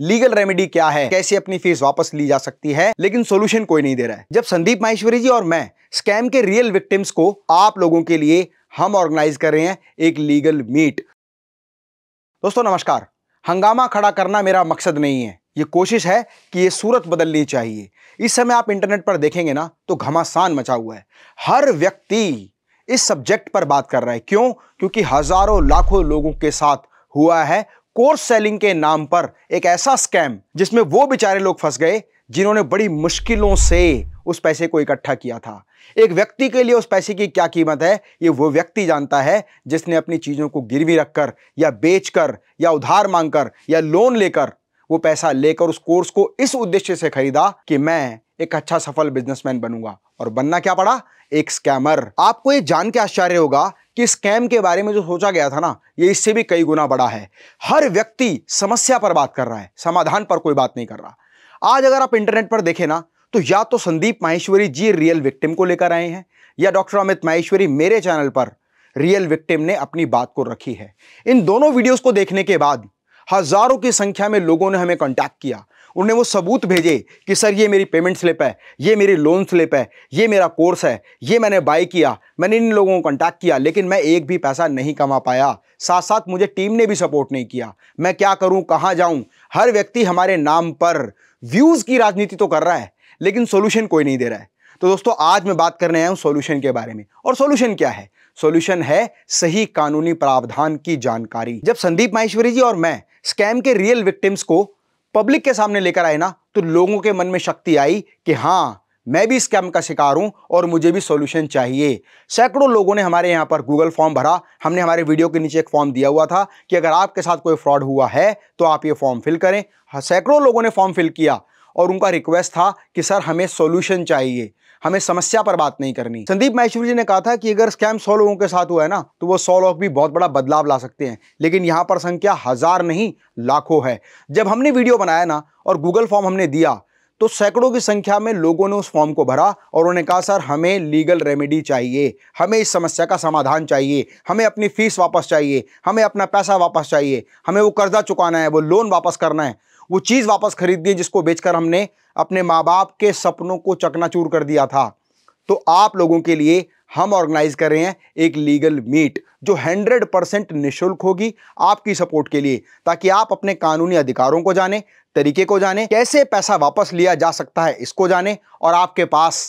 legal remedy क्या है कैसे अपनी फीस वापस ली जा सकती है लेकिन सोल्यूशन कोई नहीं दे रहा है जब संदीप माहेश्वरी जी और मैं स्कैम के रियल विक्टिम्स को आप लोगों के लिए हम ऑर्गेनाइज कर रहे हैं एक लीगल मीट दोस्तों नमस्कार हंगामा खड़ा करना मेरा मकसद नहीं है ये कोशिश है कि ये सूरत बदलनी चाहिए इस समय आप इंटरनेट पर देखेंगे ना तो घमासान मचा हुआ है हर व्यक्ति इस सब्जेक्ट पर बात कर रहा है क्यों क्योंकि हजारों लाखों लोगों के साथ हुआ है कोर्स सेलिंग के नाम पर एक ऐसा स्कैम जिसमें वो बेचारे लोग फंस गए जिन्होंने बड़ी मुश्किलों से उस पैसे को इकट्ठा किया था एक व्यक्ति के लिए उस पैसे की क्या कीमत है ये वो व्यक्ति जानता है जिसने अपनी चीज़ों को गिरवी रखकर या बेचकर या उधार मांगकर या लोन लेकर वो पैसा लेकर उस कोर्स को इस उद्देश्य से खरीदा कि मैं एक अच्छा सफल बिजनेसमैन बनूंगा और बनना क्या पड़ा एक स्कैमर आपको ये जान के आश्चर्य होगा कि स्कैम के बारे में जो सोचा गया था ना ये इससे भी कई गुना बड़ा है हर व्यक्ति समस्या पर बात कर रहा है समाधान पर कोई बात नहीं कर रहा आज अगर आप इंटरनेट पर देखें ना तो या तो संदीप माहेश्वरी जी रियल विक्टिम को लेकर आए हैं या डॉक्टर अमित माहेश्वरी मेरे चैनल पर रियल विक्टिम ने अपनी बात को रखी है इन दोनों वीडियोस को देखने के बाद हजारों की संख्या में लोगों ने हमें कांटेक्ट किया उन्होंने वो सबूत भेजे कि सर ये मेरी पेमेंट स्लिप है ये मेरी लोन स्लिप है ये मेरा कोर्स है ये मैंने बाय किया मैंने इन लोगों को कॉन्टैक्ट किया लेकिन मैं एक भी पैसा नहीं कमा पाया साथ साथ मुझे टीम ने भी सपोर्ट नहीं किया मैं क्या करूँ कहाँ जाऊँ हर व्यक्ति हमारे नाम पर व्यूज़ की राजनीति तो कर रहा है लेकिन सोल्यूशन कोई नहीं दे रहा है तो दोस्तों आज मैं बात करने आया हूँ सोल्यूशन के बारे में और सोल्यूशन क्या है सोल्यूशन है सही कानूनी प्रावधान की जानकारी जब संदीप माहेश्वरी जी और मैं स्कैम के रियल विक्टिम्स को पब्लिक के सामने लेकर आए ना तो लोगों के मन में शक्ति आई कि हाँ मैं भी स्कैम का शिकार हूँ और मुझे भी सॉल्यूशन चाहिए सैकड़ों लोगों ने हमारे यहाँ पर गूगल फॉर्म भरा हमने हमारे वीडियो के नीचे एक फॉर्म दिया हुआ था कि अगर आपके साथ कोई फ्रॉड हुआ है तो आप ये फॉर्म फिल करें हाँ, सैकड़ों लोगों ने फॉर्म फिल किया और उनका रिक्वेस्ट था कि सर हमें सोल्यूशन चाहिए हमें समस्या पर बात नहीं करनी संदीप महेश्वरी जी ने कहा था कि अगर स्कैम सौ लोगों के साथ हुआ है ना तो वो सौ लोग भी बहुत बड़ा बदलाव ला सकते हैं लेकिन यहाँ पर संख्या हजार नहीं लाखों है जब हमने वीडियो बनाया ना और गूगल फॉर्म हमने दिया तो सैकड़ों की संख्या में लोगों ने उस फॉर्म को भरा और उन्होंने कहा सर हमें लीगल रेमेडी चाहिए हमें इस समस्या का समाधान चाहिए हमें अपनी फीस वापस चाहिए हमें अपना पैसा वापस चाहिए हमें वो कर्जा चुकाना है वो लोन वापस करना है वो चीज़ वापस खरीद दी जिसको बेचकर हमने अपने माँ बाप के सपनों को चकनाचूर कर दिया था तो आप लोगों के लिए हम ऑर्गेनाइज कर रहे हैं एक लीगल मीट जो 100 परसेंट निःशुल्क होगी आपकी सपोर्ट के लिए ताकि आप अपने कानूनी अधिकारों को जाने तरीके को जाने कैसे पैसा वापस लिया जा सकता है इसको जाने और आपके पास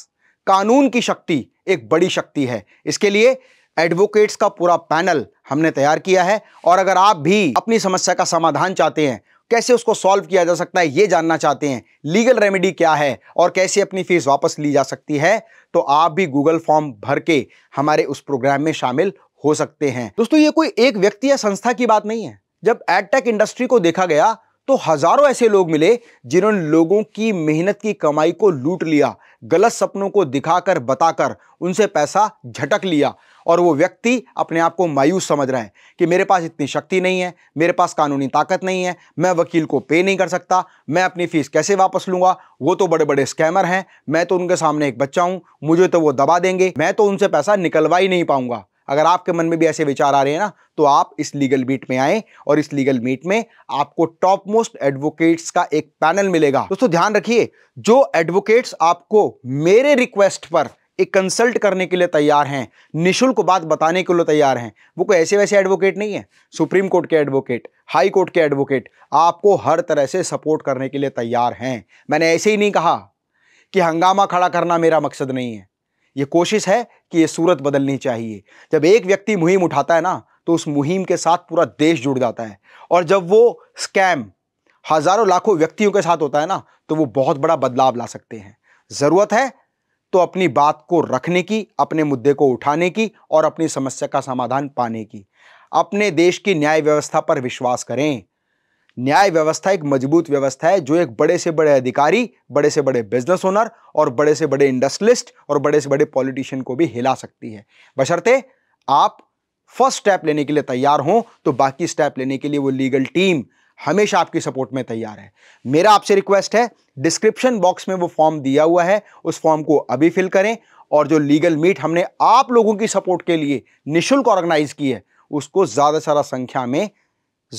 कानून की शक्ति एक बड़ी शक्ति है इसके लिए एडवोकेट्स का पूरा पैनल हमने तैयार किया है और अगर आप भी अपनी समस्या का समाधान चाहते हैं कैसे उसको सॉल्व किया जा सकता है ये जानना चाहते हैं लीगल रेमेडी क्या है और कैसे अपनी फीस वापस ली जा सकती है तो आप भी गूगल फॉर्म भर के हमारे उस प्रोग्राम में शामिल हो सकते हैं दोस्तों ये कोई एक व्यक्ति या संस्था की बात नहीं है जब एडटेक इंडस्ट्री को देखा गया तो हजारों ऐसे लोग मिले जिन्होंने लोगों की मेहनत की कमाई को लूट लिया गलत सपनों को दिखाकर बताकर उनसे पैसा झटक लिया और वो व्यक्ति अपने आप को मायूस समझ रहा है कि मेरे पास इतनी शक्ति नहीं है मेरे पास कानूनी ताकत नहीं है मैं वकील को पे नहीं कर सकता मैं अपनी फ़ीस कैसे वापस लूँगा वो तो बड़े बड़े स्कैमर हैं मैं तो उनके सामने एक बच्चा हूँ मुझे तो वो दबा देंगे मैं तो उनसे पैसा निकलवा ही नहीं पाऊँगा अगर आपके मन में भी ऐसे विचार आ रहे हैं ना तो आप इस लीगल मीट में आए और इस लीगल मीट में आपको टॉप मोस्ट एडवोकेट्स का एक पैनल मिलेगा दोस्तों ध्यान रखिए जो एडवोकेट्स आपको मेरे रिक्वेस्ट पर एक कंसल्ट करने के लिए तैयार हैं निशुल्क बात बताने के लिए तैयार हैं वो कोई ऐसे वैसे एडवोकेट नहीं है सुप्रीम कोर्ट के एडवोकेट हाई कोर्ट के एडवोकेट आपको हर तरह से सपोर्ट करने के लिए तैयार हैं मैंने ऐसे ही नहीं कहा कि हंगामा खड़ा करना मेरा मकसद नहीं है ये कोशिश है कि ये सूरत बदलनी चाहिए जब एक व्यक्ति मुहिम उठाता है ना तो उस मुहिम के साथ पूरा देश जुड़ जाता है और जब वो स्कैम हज़ारों लाखों व्यक्तियों के साथ होता है ना तो वो बहुत बड़ा बदलाव ला सकते हैं ज़रूरत है तो अपनी बात को रखने की अपने मुद्दे को उठाने की और अपनी समस्या का समाधान पाने की अपने देश की न्याय व्यवस्था पर विश्वास करें न्याय व्यवस्था एक मजबूत व्यवस्था है जो एक बड़े से बड़े अधिकारी बड़े से बड़े बिजनेस ओनर और बड़े से बड़े इंडस्ट्रियलिस्ट और बड़े से बड़े पॉलिटिशियन को भी हिला सकती है बशर्ते आप फर्स्ट स्टेप लेने के लिए तैयार हों तो बाकी स्टेप लेने के लिए वो लीगल टीम हमेशा आपकी सपोर्ट में तैयार है मेरा आपसे रिक्वेस्ट है डिस्क्रिप्शन बॉक्स में वो फॉर्म दिया हुआ है उस फॉर्म को अभी फिल करें और जो लीगल मीट हमने आप लोगों की सपोर्ट के लिए निःशुल्क ऑर्गेनाइज की है उसको ज़्यादा सारा संख्या में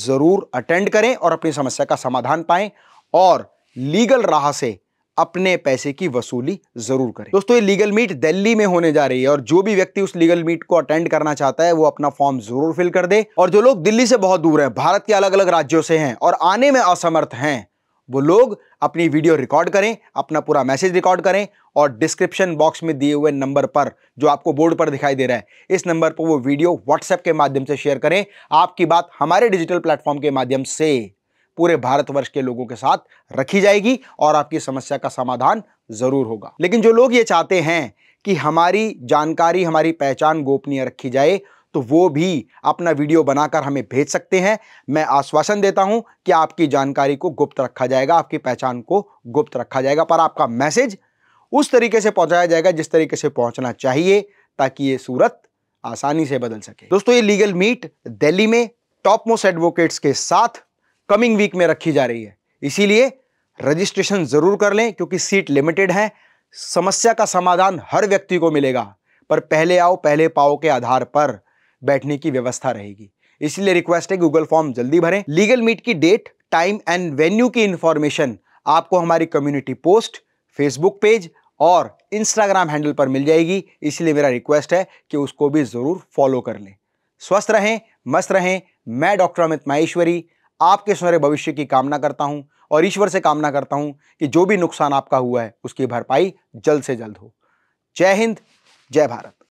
ज़रूर अटेंड करें और अपनी समस्या का समाधान पाएं और लीगल राह से अपने पैसे की वसूली जरूर करें दोस्तों ये लीगल मीट दिल्ली में होने जा रही है और जो भी व्यक्ति उस लीगल मीट को अटेंड करना चाहता है वो अपना फॉर्म जरूर फिल कर दे और जो लोग दिल्ली से बहुत दूर हैं भारत के अलग अलग राज्यों से हैं और आने में असमर्थ हैं वो लोग अपनी वीडियो रिकॉर्ड करें अपना पूरा मैसेज रिकॉर्ड करें और डिस्क्रिप्शन बॉक्स में दिए हुए नंबर पर जो आपको बोर्ड पर दिखाई दे रहा है इस नंबर पर वो वीडियो व्हाट्सएप के माध्यम से शेयर करें आपकी बात हमारे डिजिटल प्लेटफॉर्म के माध्यम से पूरे भारतवर्ष के लोगों के साथ रखी जाएगी और आपकी समस्या का समाधान ज़रूर होगा लेकिन जो लोग ये चाहते हैं कि हमारी जानकारी हमारी पहचान गोपनीय रखी जाए तो वो भी अपना वीडियो बनाकर हमें भेज सकते हैं मैं आश्वासन देता हूं कि आपकी जानकारी को गुप्त रखा जाएगा आपकी पहचान को गुप्त रखा जाएगा पर आपका मैसेज उस तरीके से पहुंचाया जाएगा जिस तरीके से पहुंचना चाहिए ताकि ये सूरत आसानी से बदल सके दोस्तों ये लीगल मीट दिल्ली में टॉप मोस्ट एडवोकेट्स के साथ कमिंग वीक में रखी जा रही है इसीलिए रजिस्ट्रेशन जरूर कर लें क्योंकि सीट लिमिटेड है समस्या का समाधान हर व्यक्ति को मिलेगा पर पहले आओ पहले पाओ के आधार पर बैठने की व्यवस्था रहेगी इसलिए रिक्वेस्ट है गूगल फॉर्म जल्दी भरें लीगल मीट की डेट टाइम एंड वेन्यू की इंफॉर्मेशन आपको हमारी कम्युनिटी पोस्ट फेसबुक पेज और इंस्टाग्राम हैंडल पर मिल जाएगी इसलिए मेरा रिक्वेस्ट है कि उसको भी ज़रूर फॉलो कर लें स्वस्थ रहें मस्त रहें मैं डॉक्टर अमित माहेश्वरी आपके सुनहरे भविष्य की कामना करता हूं और ईश्वर से कामना करता हूं कि जो भी नुकसान आपका हुआ है उसकी भरपाई जल्द से जल्द हो जय हिंद जय भारत